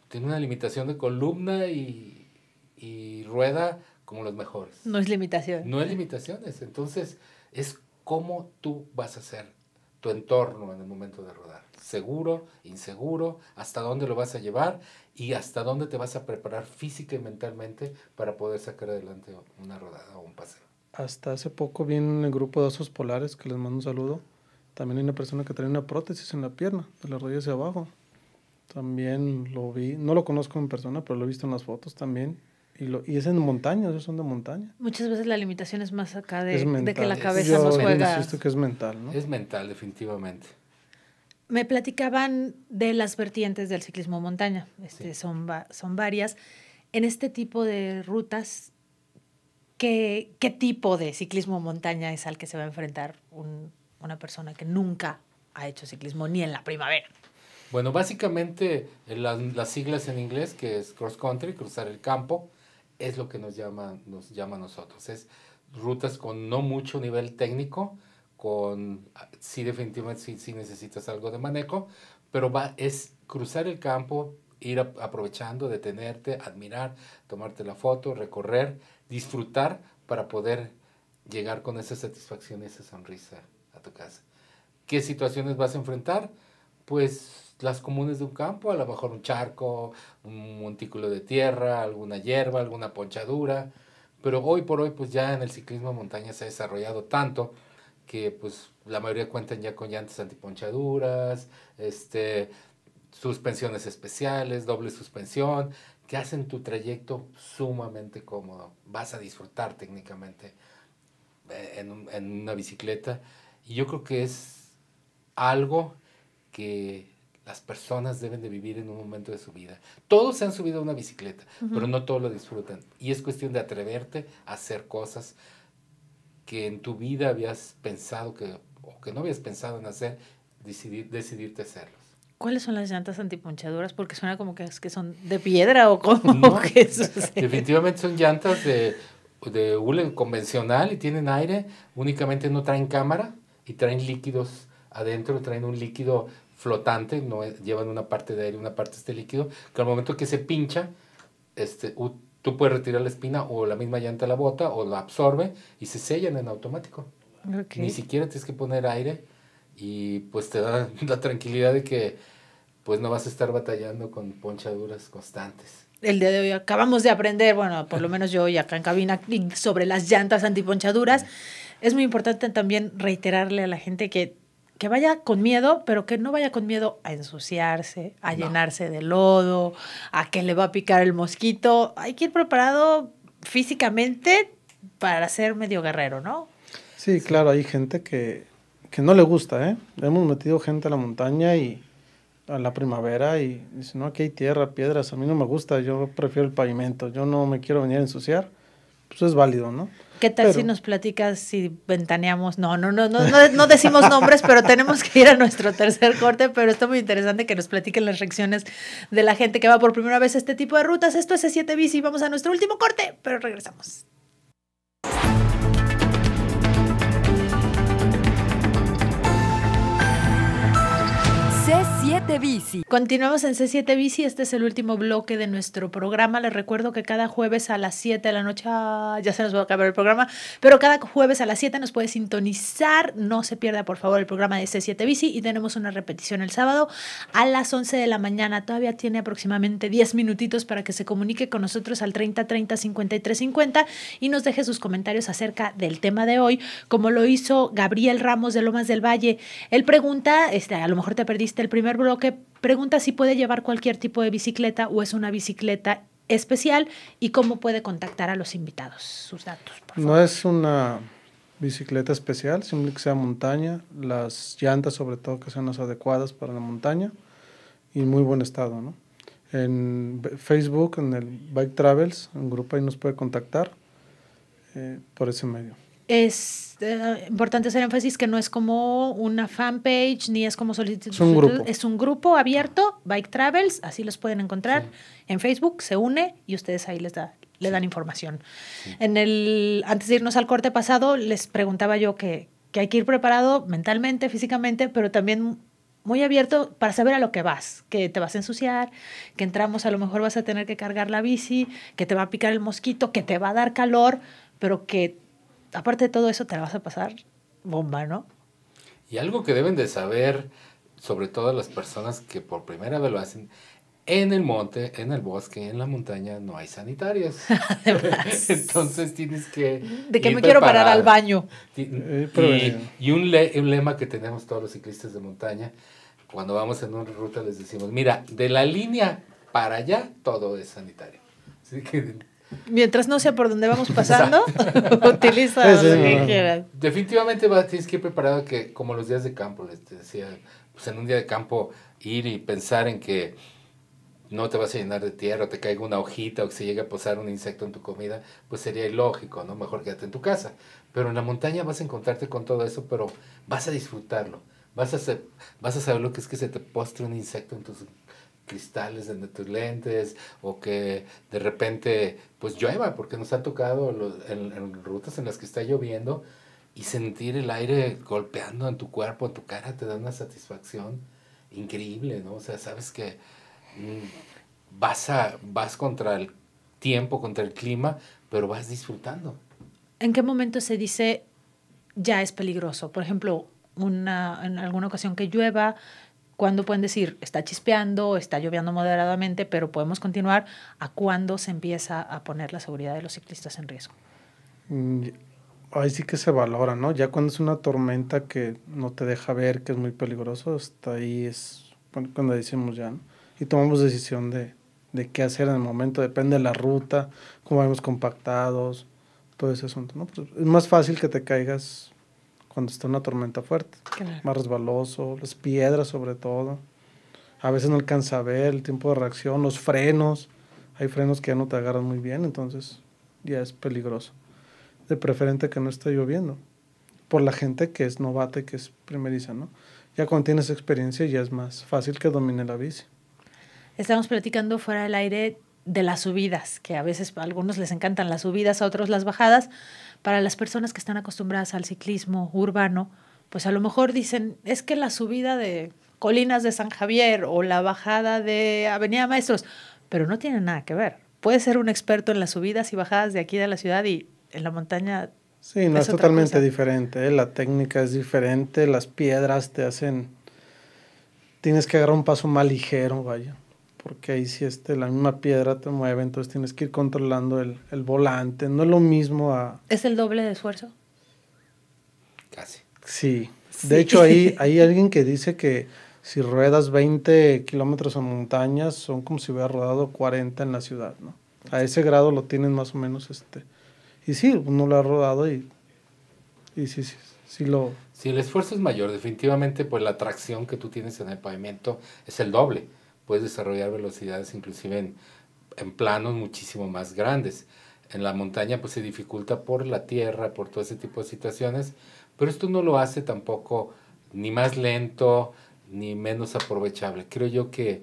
[SPEAKER 2] tiene una limitación de columna y, y rueda como los mejores. No es
[SPEAKER 1] limitación.
[SPEAKER 2] No es limitaciones. Entonces, es cómo tú vas a hacer tu entorno en el momento de rodar. Seguro, inseguro, hasta dónde lo vas a llevar y hasta dónde te vas a preparar física y mentalmente para poder sacar adelante una rodada o un paseo.
[SPEAKER 3] Hasta hace poco vi en el grupo de osos polares, que les mando un saludo, también hay una persona que trae una prótesis en la pierna, de la rodilla hacia abajo. También lo vi, no lo conozco en persona, pero lo he visto en las fotos también. Y, lo, y es en montaña, esos son de montaña.
[SPEAKER 1] Muchas veces la limitación es más acá de, de que la
[SPEAKER 2] cabeza nos juega. Insisto que es mental, ¿no? Es mental, definitivamente.
[SPEAKER 1] Me platicaban de las vertientes del ciclismo montaña. Este, son, son varias. En este tipo de rutas, ¿qué, ¿qué tipo de ciclismo montaña es al que se va a enfrentar un, una persona que nunca ha hecho ciclismo ni en la
[SPEAKER 2] primavera? Bueno, básicamente eh, las, las siglas en inglés, que es cross country, cruzar el campo, es lo que nos llama, nos llama a nosotros. Es rutas con no mucho nivel técnico, con ah, sí definitivamente sí, necesitas algo de manejo, pero va, es cruzar el campo, ir aprovechando, detenerte, admirar, tomarte la foto, recorrer, disfrutar para poder llegar con esa satisfacción y esa sonrisa a tu casa. ¿Qué situaciones vas a enfrentar? Pues las comunes de un campo, a lo mejor un charco, un montículo de tierra, alguna hierba, alguna ponchadura, pero hoy por hoy pues ya en el ciclismo montaña se ha desarrollado tanto que pues la mayoría cuentan ya con llantas antiponchaduras, este, suspensiones especiales, doble suspensión, que hacen tu trayecto sumamente cómodo. Vas a disfrutar técnicamente eh, en una bicicleta y yo creo que es algo que las personas deben de vivir en un momento de su vida. Todos se han subido a una bicicleta, pero no todos lo disfrutan. Y es cuestión de atreverte a hacer cosas que en tu vida habías pensado que, o que no habías pensado en hacer, decidir, decidirte hacerlos.
[SPEAKER 1] ¿Cuáles son las llantas antiponchaduras? Porque suena como que, que son de piedra o como no, <laughs>
[SPEAKER 2] Definitivamente son llantas de, de hule convencional y tienen aire, únicamente no traen cámara y traen líquidos adentro, traen un líquido flotante, no llevan una parte de aire, una parte de este líquido, que al momento que se pincha, este, tú puedes retirar la espina o la misma llanta la bota o la absorbe y se sellan en automático. Ni siquiera tienes que poner aire y pues te da <laughs> la tranquilidad de que pues no vas a estar batallando con ponchaduras constantes.
[SPEAKER 1] El día de hoy acabamos de aprender, bueno, por lo <laughs> menos yo hoy acá en cabina, sobre las llantas antiponchaduras. Es muy importante también reiterarle a la gente que que vaya con miedo, pero que no vaya con miedo a ensuciarse, a llenarse de lodo, a que le va a picar el mosquito. Hay que ir preparado físicamente para ser medio guerrero, ¿no?
[SPEAKER 3] Sí, claro, hay gente que, que, no le gusta, ¿eh? Hemos metido gente a la montaña y a la primavera y dice, no, aquí hay tierra, piedras, a mí no me gusta, yo prefiero el pavimento, yo no me quiero venir a ensuciar. Pues es válido, ¿no? ¿Qué tal si
[SPEAKER 1] nos platicas si ventaneamos? No, no, no, no, no, decimos nombres, pero tenemos que ir a nuestro tercer corte, pero está muy interesante que nos platiquen las reacciones de la gente que va por primera vez a este tipo de rutas. Esto es C7 e Bici, vamos a nuestro último corte, pero regresamos. Continuamos en C7 Bici, este es el último bloque de nuestro programa. Les recuerdo que cada jueves a las 7 de la noche, ah, ya se nos va a acabar el programa, pero cada jueves a las 7 nos puede sintonizar. No se pierda, por favor, el programa de C7 Bici y tenemos una repetición el sábado a las 11 de la mañana. Todavía tiene aproximadamente 10 minutitos para que se comunique con nosotros al 30 30 53 50 y nos deje sus comentarios acerca del tema de hoy, como lo hizo Gabriel Ramos de Lomas del Valle. Él pregunta, este, a lo mejor te perdiste el primer bloque, lo que pregunta si puede llevar cualquier tipo de bicicleta o es una bicicleta especial y cómo puede contactar a los invitados. Sus datos,
[SPEAKER 3] por favor. No es una bicicleta especial, simplemente que sea montaña, las llantas sobre todo que sean las adecuadas para la montaña y muy buen estado, En Facebook, en el Bike Travels, en grupo ahí nos puede contactar eh, por ese medio
[SPEAKER 1] es eh, importante hacer énfasis que no es como una fanpage ni es como solicitud. Es un grupo. abierto, Bike Travels, así los pueden encontrar en Facebook, se une y ustedes ahí les da le dan información. En el antes de irnos al corte pasado les preguntaba yo que, que hay que ir preparado mentalmente, físicamente, pero también muy abierto para saber a lo que vas, que te vas a ensuciar, que entramos a lo mejor vas a tener que cargar la bici, que te va a picar el mosquito, que te va a dar calor, pero que aparte de todo eso, te la vas a pasar bomba, ¿no?
[SPEAKER 2] Y algo que deben de saber, sobre todo las personas que por primera vez lo hacen, en el monte, en el bosque, en la montaña no hay sanitarios. <laughs> <laughs> Entonces tienes que. De que me quiero parar al baño. Eh, y, un, lema que tenemos todos los ciclistas de montaña, cuando vamos en una ruta les decimos: mira, de la línea para allá todo es sanitario. Así que
[SPEAKER 1] Mientras no sea por donde vamos <laughs> pasando, utiliza
[SPEAKER 2] lo que quieras. Definitivamente tienes que ir preparado que, como los días de campo, les decía, pues en un día de campo ir y pensar en que no te vas a llenar de tierra, te caiga una hojita, o que se llegue a posar un insecto en tu comida, pues sería ilógico, ¿no? Mejor quédate en tu casa. Pero en la montaña vas a encontrarte con todo eso, pero vas a disfrutarlo. Vas a, vas a saber lo que es que se te postre un insecto en tus cristales de tus lentes o que de repente pues llueva, porque nos ha tocado en, rutas en las que está lloviendo y sentir el aire golpeando en tu cuerpo, en tu cara, te da una satisfacción increíble, ¿no? O sea, sabes que mm, vas, a, vas contra el tiempo, contra el clima, pero vas disfrutando.
[SPEAKER 1] ¿En qué momento se dice ya es peligroso? Por ejemplo, una, en alguna ocasión que llueva, cuándo pueden decir, está chispeando, está lloviendo moderadamente, pero podemos continuar, a cuándo se empieza a poner la seguridad de los ciclistas en riesgo.
[SPEAKER 3] Mm, ahí sí que se valora, ¿no? Ya cuando es una tormenta que no te deja ver, que es muy peligroso, hasta ahí es cuando decimos ya, ¿no? Y tomamos decisión de, de qué hacer en el momento, depende de la ruta, cómo vamos compactados, todo ese asunto, ¿no? Pues, es más fácil que te caigas cuando está una tormenta fuerte. Más resbaloso, las piedras sobre todo. A veces no alcanza a ver el tiempo de reacción, los frenos. Hay frenos que ya no te agarran muy bien, entonces ya es peligroso. De preferente que no esté lloviendo. Por la gente que es novata y que es primeriza, ¿no? Ya cuando tienes experiencia ya es más fácil que domine la bici.
[SPEAKER 1] Estamos platicando fuera del aire de las subidas, que a veces a algunos les encantan las subidas, a otros las bajadas, para las personas que están acostumbradas al ciclismo urbano, pues a lo mejor dicen, es que la subida de Colinas de San Javier o la bajada de Avenida Maestros, pero no tiene nada que ver. Puedes ser un experto en las subidas y bajadas de aquí de la ciudad y en la montaña. Sí, no es, totalmente
[SPEAKER 3] diferente. ¿eh? La técnica es diferente, las piedras te hacen. Tienes que agarrar un paso más ligero, vaya porque ahí si este, la misma piedra te mueve, entonces tienes que ir controlando el, volante, no es lo mismo a...
[SPEAKER 1] ¿Es el doble de esfuerzo?
[SPEAKER 2] Casi.
[SPEAKER 3] Sí. De hecho, ahí hay <laughs> alguien que dice que si ruedas 20 kilómetros en montañas, son como si hubiera rodado 40 en la ciudad, ¿no? A ese grado lo tienen más o menos, este... Y sí, uno lo ha rodado y, y sí, sí, sí lo...
[SPEAKER 2] Si el esfuerzo es mayor, definitivamente, pues la tracción que tú tienes en el pavimento es el doble puedes desarrollar velocidades inclusive en, planos muchísimo más grandes. En la montaña pues se dificulta por la tierra, por todo ese tipo de situaciones, pero esto no lo hace tampoco ni más lento ni menos aprovechable. Creo yo que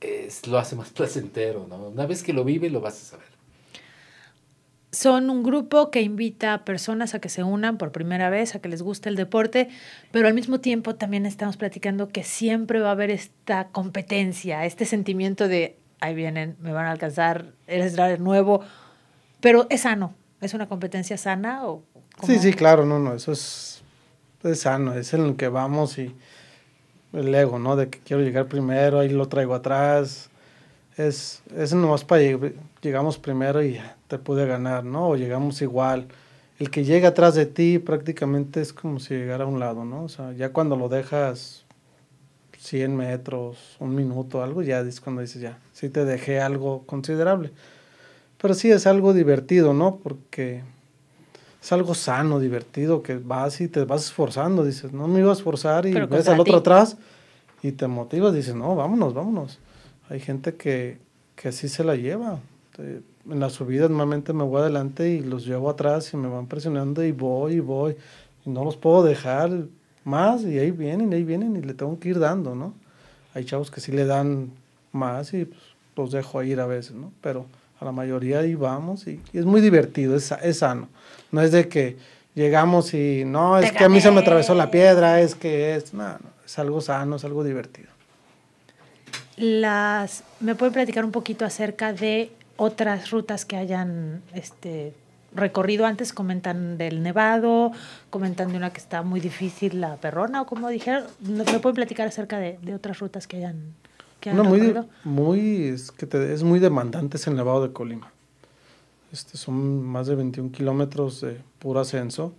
[SPEAKER 2] es, lo hace más <laughs> placentero, ¿no? Una vez que lo vive lo vas a saber
[SPEAKER 1] son un grupo que invita a personas a que se unan por primera vez, a que les guste el deporte, pero al mismo tiempo también estamos platicando que siempre va a haber esta competencia, este sentimiento de, ahí vienen, me van a alcanzar, eres nuevo, pero es sano, es una competencia sana o...
[SPEAKER 3] Sí, sí, claro, no, no, eso es, sano, es en lo que vamos y el ego, ¿no? De que quiero llegar primero, ahí lo traigo atrás, es, es nomás para llegar llegamos primero y te pude ganar, ¿no? O llegamos igual. El que llega atrás de ti prácticamente es como si llegara a un lado, ¿no? O sea, ya cuando lo dejas 100 metros, un minuto, algo, ya es cuando dices, ya, sí te dejé algo considerable. Pero sí es algo divertido, ¿no? Porque es algo sano, divertido, que vas y te vas esforzando, dices, no me iba a esforzar y ves al otro atrás y te motivas, dices, no, vámonos, vámonos. Hay gente que, así se la lleva, este, en la subida normalmente me voy adelante y los llevo atrás y me van presionando y voy y voy. Y no los puedo dejar más y ahí vienen, y ahí vienen y le tengo que ir dando, ¿no? Hay chavos que sí le dan más y pues, los dejo ir a veces, ¿no? Pero a la mayoría ahí vamos y, es muy divertido, es, sano. No es de que llegamos y no, es que a mí se me atravesó la piedra, es que es, no, es algo sano, es algo divertido.
[SPEAKER 1] Las, ¿Me puede platicar un poquito acerca de otras rutas que hayan este, recorrido antes, comentan del Nevado, comentan de una que está muy difícil, la Perrona, o como dijeron, ¿me pueden platicar acerca de, otras rutas que hayan, que recorrido?
[SPEAKER 3] Muy, es, que es muy demandante el Nevado de Colima. Este, son más de 21 kilómetros de puro ascenso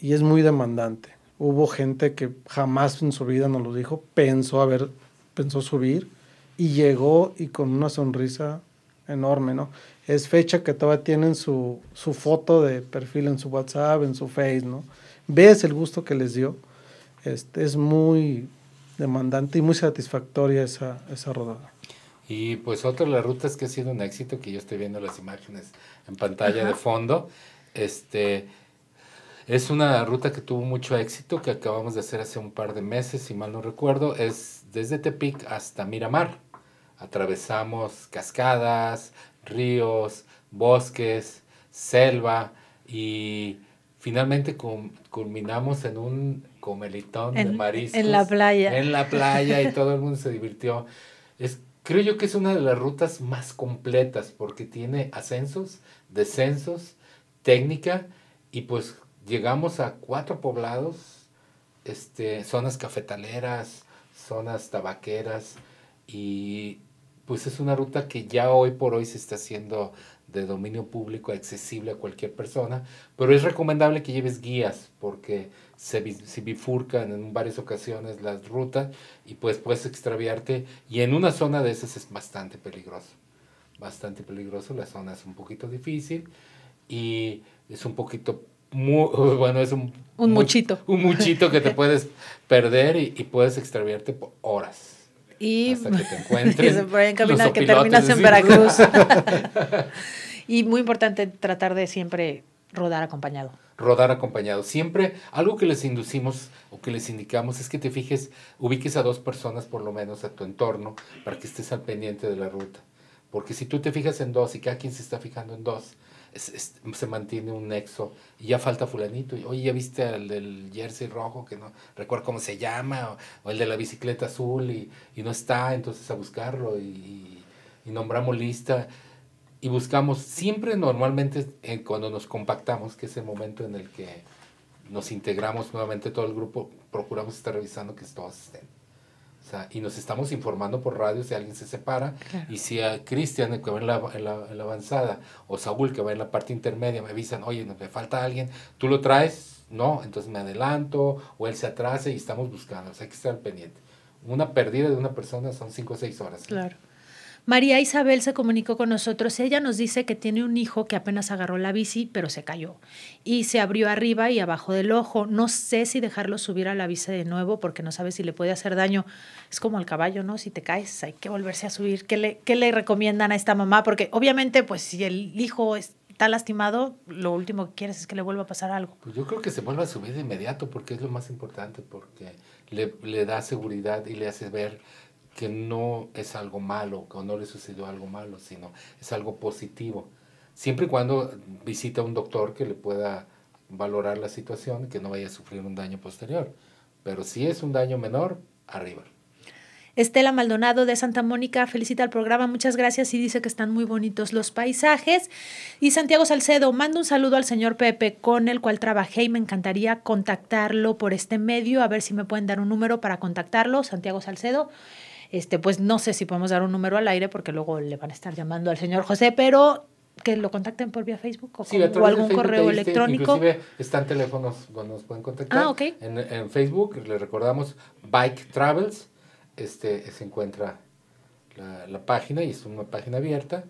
[SPEAKER 3] y es muy demandante. Hubo gente que jamás en su vida nos lo dijo, pensó, a ver, pensó subir y llegó y con una sonrisa enorme, ¿no? Es fecha que todavía tienen su, foto de perfil en su WhatsApp, en su Face, ¿no? Ves el gusto que les dio. Este, es muy demandante y muy satisfactoria esa, esa rodada.
[SPEAKER 2] Y pues otra de las rutas que ha sido un éxito, que yo estoy viendo las imágenes en pantalla de fondo, este, es una ruta que tuvo mucho éxito, que acabamos de hacer hace un par de meses, si mal no recuerdo, es desde Tepic hasta Miramar. Atravesamos cascadas, ríos, bosques, selva y finalmente culminamos en un comelitón de mariscos. En la playa. En la playa y <laughs> todo el mundo se divirtió. Es, creo yo que es una de las rutas más completas porque tiene ascensos, descensos, técnica y pues llegamos a cuatro poblados, este, zonas cafetaleras, zonas tabaqueras y pues es una ruta que ya hoy por hoy se está haciendo de dominio público accesible a cualquier persona, pero es recomendable que lleves guías porque se, bifurcan en varias ocasiones las rutas y pues puedes extraviarte y en una zona de esas es bastante peligroso, bastante peligroso, la zona es un poquito difícil y es un poquito muy, <laughs> bueno, es un... Un muchito. Un muchito que te <laughs> puedes perder y puedes extraviarte por horas. Y <laughs> <laughs> por que terminas en Veracruz.
[SPEAKER 1] <laughs> y muy importante tratar de siempre rodar acompañado.
[SPEAKER 2] Rodar acompañado. Siempre algo que les inducimos o que les indicamos es que te fijes, ubiques a dos personas por lo menos a tu entorno para que estés al pendiente de la ruta. Porque si tú te fijas en dos y cada quien se está fijando en dos, se mantiene un nexo. Y ya falta fulanito. Y, Oye, ya viste al del jersey rojo, que no recuerdo cómo se llama, o, el de la bicicleta azul, y, no está, entonces a buscarlo. Y, nombramos lista. Y buscamos, siempre normalmente cuando nos compactamos, que es el momento en el que nos integramos nuevamente todo el grupo, procuramos estar revisando que todo asistente o sea, y nos estamos informando por radio si alguien se separa y si a Cristian, que va en la, avanzada, o Saúl, que va en la parte intermedia, me avisan, oye, me falta alguien, tú lo traes, no, entonces me adelanto o él se atrasa y estamos buscando, o sea, hay que estar pendiente. Una pérdida de una persona son cinco o seis horas. ¿eh?
[SPEAKER 1] Claro. María Isabel se comunicó con nosotros. Ella nos dice que tiene un hijo que apenas agarró la bici, pero se cayó y se abrió arriba y abajo del ojo. No sé si dejarlo subir a la bici de nuevo porque no sabe si le puede hacer daño. Es como el caballo, ¿no? Si te caes, hay que volverse a subir. ¿Qué le, recomiendan a esta mamá? Porque obviamente, pues si el hijo está lastimado, lo último que quieres
[SPEAKER 2] es que le vuelva a pasar algo. Pues yo creo que se vuelva a subir de inmediato porque es lo más importante, porque le, le da seguridad y le hace ver que no es algo malo, que no le sucedió algo malo, sino es algo positivo. Siempre y cuando visita a un doctor que le pueda valorar la situación que no vaya a sufrir un daño posterior. Pero si es un daño menor, arriba.
[SPEAKER 1] Estela Maldonado de Santa Mónica felicita al programa, muchas gracias y dice que están muy bonitos los paisajes. Y Santiago Salcedo mando un saludo al señor Pepe con el cual trabajé y me encantaría contactarlo por este medio, a ver si me pueden dar un número para contactarlo, Santiago Salcedo. Este, pues no sé si podemos dar un número al aire porque luego le van a estar llamando al señor José, pero que lo contacten por vía Facebook o, algún correo electrónico. Inclusive
[SPEAKER 2] están teléfonos donde nos pueden contactar. Ah, en, Facebook le recordamos Bike Travels, este se encuentra la página y es una página abierta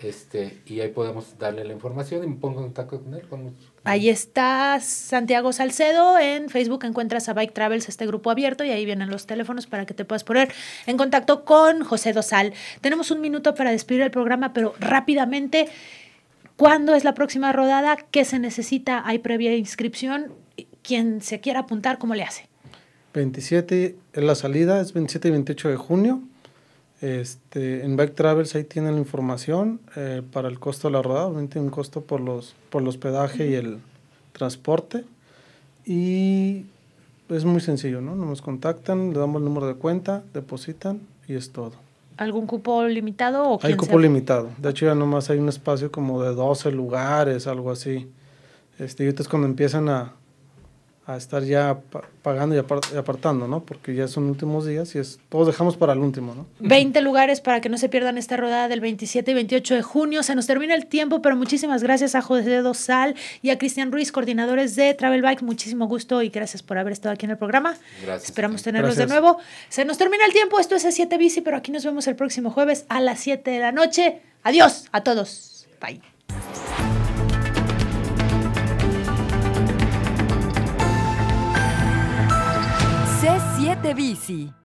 [SPEAKER 2] este, y ahí podemos darle la información y me pongo en contacto con él.
[SPEAKER 1] Ahí está Santiago Salcedo. En Facebook encuentras a Bike Travels, este grupo abierto, y ahí vienen los teléfonos para que te puedas poner en contacto con José Dosal. Tenemos un minuto para despedir el programa, pero rápidamente, ¿cuándo es la próxima rodada? ¿Qué se necesita? ¿Hay previa inscripción? Quien se quiera apuntar, ¿cómo le hace?
[SPEAKER 3] 27, la salida es 27 y 28 de junio este, en Back Travels ahí tienen la información eh, para el costo de la rodada, obviamente un costo por los por el hospedaje y el transporte. Y es muy sencillo, ¿no? Nos contactan, le damos el número de cuenta, depositan y es todo.
[SPEAKER 1] ¿Algún cupo limitado? O hay cupo limitado.
[SPEAKER 3] De hecho, ya nomás hay un espacio como de 12 lugares, algo así. Este, y es cuando empiezan a, a estar ya pagando y apartando, ¿no? Porque ya son últimos días y es, todos dejamos para el último, ¿no?
[SPEAKER 1] 20 lugares para que no se pierdan esta rodada del 27 y 28 de junio. Se nos termina el tiempo, pero muchísimas gracias a José Dosal y a Cristian Ruiz, coordinadores de Travel Bike. Muchísimo gusto y gracias por haber estado aquí en el programa. Gracias. Esperamos tenerlos de nuevo. Se nos termina el tiempo. Esto es A7 e Bici, pero aquí nos vemos el próximo jueves a las 7 de la noche. Adiós a todos. Bye.
[SPEAKER 2] Red Bici.